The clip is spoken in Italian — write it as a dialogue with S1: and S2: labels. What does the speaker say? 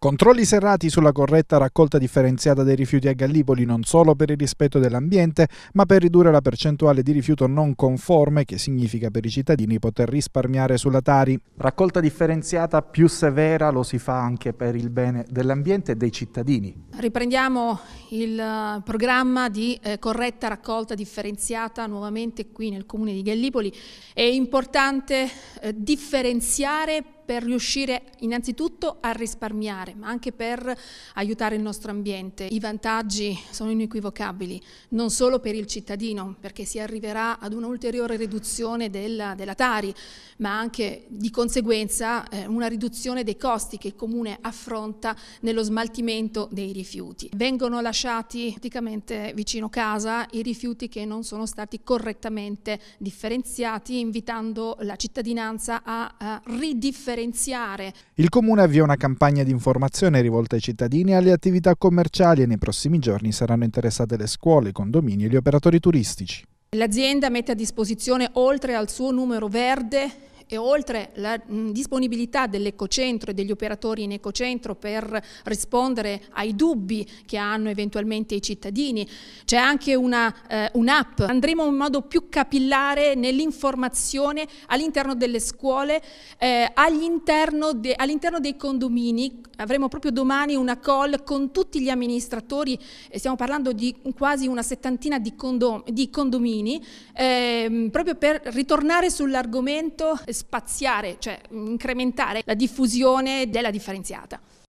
S1: Controlli serrati sulla corretta raccolta differenziata dei rifiuti a Gallipoli non solo per il rispetto dell'ambiente, ma per ridurre la percentuale di rifiuto non conforme, che significa per i cittadini poter risparmiare sulla Tari. Raccolta differenziata più severa lo si fa anche per il bene dell'ambiente e dei cittadini,
S2: Riprendiamo il eh, programma di eh, corretta raccolta differenziata nuovamente qui nel comune di Gallipoli. È importante eh, differenziare per riuscire innanzitutto a risparmiare, ma anche per aiutare il nostro ambiente. I vantaggi sono inequivocabili, non solo per il cittadino, perché si arriverà ad un'ulteriore riduzione della, della, Tari, ma anche di conseguenza eh, una riduzione dei costi che il comune affronta nello smaltimento dei rifiuti rifiuti. Vengono lasciati praticamente vicino casa i rifiuti che non sono stati correttamente differenziati, invitando la cittadinanza a, a ridifferenziare.
S1: Il Comune avvia una campagna di informazione rivolta ai cittadini e alle attività commerciali e nei prossimi giorni saranno interessate le scuole, i condomini e gli operatori turistici.
S2: L'azienda mette a disposizione, oltre al suo numero verde, e oltre la disponibilità dell'ecocentro e degli operatori in ecocentro per rispondere ai dubbi che hanno eventualmente i cittadini. C'è anche eh, un'app. Un Andremo in modo più capillare nell'informazione all'interno delle scuole, eh, all'interno de, all dei condomini avremo proprio domani una call con tutti gli amministratori, stiamo parlando di quasi una settantina di, condom di condomini, ehm, proprio per ritornare sull'argomento spaziare, cioè incrementare la diffusione della differenziata.